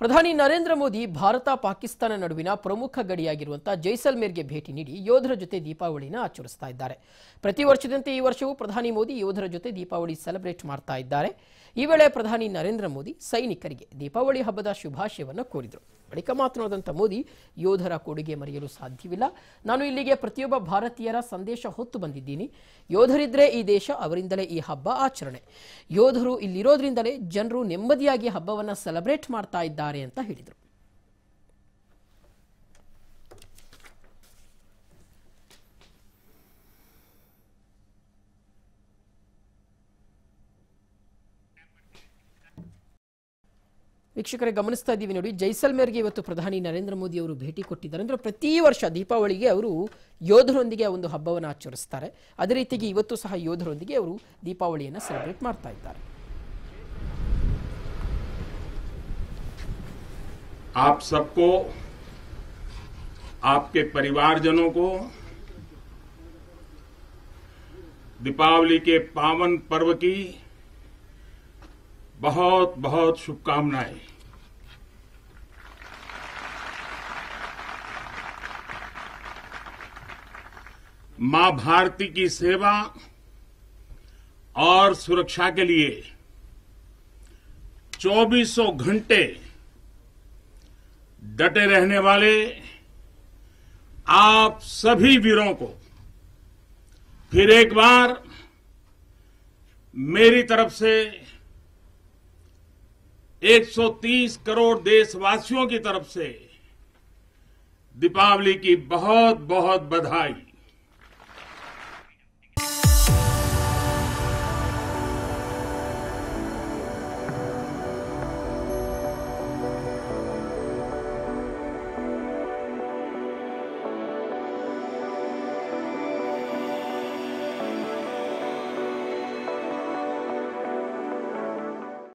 ಪ್ರಧಾನಿ ನರೇಂದ್ರ ಮೋದಿ ಭಾರತ ಪಾಕಿಸ್ತಾನ ನಡುವಿನ ಪ್ರಮುಖ ಗಡಿಯಾಗಿರುವಂತಹ ಜೈಸಲ್ಮೇರ್ಗೆ ಭೇಟಿ ನೀಡಿ ಯೋಧರ ಜೊತೆ ದೀಪಾವಳಿನ ಆಚರಿಸ್ತಾ ಇದ್ದಾರೆ ಪ್ರತಿ ವರ್ಷದಂತೆ ಈ ವರ್ಷವೂ ಪ್ರಧಾನಿ ಮೋದಿ ಯೋಧರ ಜೊತೆ ದೀಪಾವಳಿ ಸೆಲೆಬ್ರೇಟ್ ಮಾಡ್ತಾ ಇದ್ದಾರೆ ಈ ವೇಳೆ ಪ್ರಧಾನಿ ನರೇಂದ್ರ ಮೋದಿ ಸೈನಿಕರಿಗೆ ದೀಪಾವಳಿ ಹಬ್ಬದ ಶುಭಾಶಯವನ್ನು ಕೋರಿದರು ಬಳಿಕ ಮಾತನಾಡಿದಂಥ ಮೋದಿ ಯೋಧರ ಕೊಡುಗೆ ಮರೆಯಲು ಸಾಧ್ಯವಿಲ್ಲ ನಾನು ಇಲ್ಲಿಗೆ ಪ್ರತಿಯೊಬ್ಬ ಭಾರತೀಯರ ಸಂದೇಶ ಹೊತ್ತು ಬಂದಿದ್ದೀನಿ ಯೋಧರಿದ್ದರೆ ಈ ದೇಶ ಅವರಿಂದಲೇ ಈ ಹಬ್ಬ ಆಚರಣೆ ಯೋಧರು ಇಲ್ಲಿರೋದ್ರಿಂದಲೇ ಜನರು ನೆಮ್ಮದಿಯಾಗಿ ಹಬ್ಬವನ್ನು ಸೆಲೆಬ್ರೇಟ್ ಮಾಡ್ತಾ ಇದ್ದಾರೆ ಅಂತ ಹೇಳಿದರು ವೀಕ್ಷಕರ ಗಮನಿಸ್ತಾ ಇದ್ದೀವಿ ನೋಡಿ ಜೈಸಲ್ಮೇರ್ಗೆ ಇವತ್ತು ಪ್ರಧಾನಿ ನರೇಂದ್ರ ಮೋದಿ ಅವರು ಭೇಟಿ ಕೊಟ್ಟಿದ್ದಾರೆ ಅಂದರೆ ಪ್ರತಿ ವರ್ಷ ದೀಪಾವಳಿಗೆ ಅವರು ಯೋಧರೊಂದಿಗೆ ಒಂದು ಹಬ್ಬವನ್ನು ಆಚರಿಸ್ತಾರೆ ಅದೇ ರೀತಿಗೆ ಇವತ್ತು ಸಹ ಯೋಧರೊಂದಿಗೆ ಅವರು ದೀಪಾವಳಿಯನ್ನು ಸೆಲೆಬ್ರೇಟ್ ಮಾಡ್ತಾ ಇದ್ದಾರೆ आप सबको आपके परिवारजनों को दीपावली के पावन बहुत बहुत शुभकामनाएं मां भारती की सेवा और सुरक्षा के लिए चौबीसों घंटे डटे रहने वाले आप सभी वीरों को फिर एक बार मेरी तरफ से 130 करोड़ देशवासियों की तरफ से दीपावली की बहुत बहुत बधाई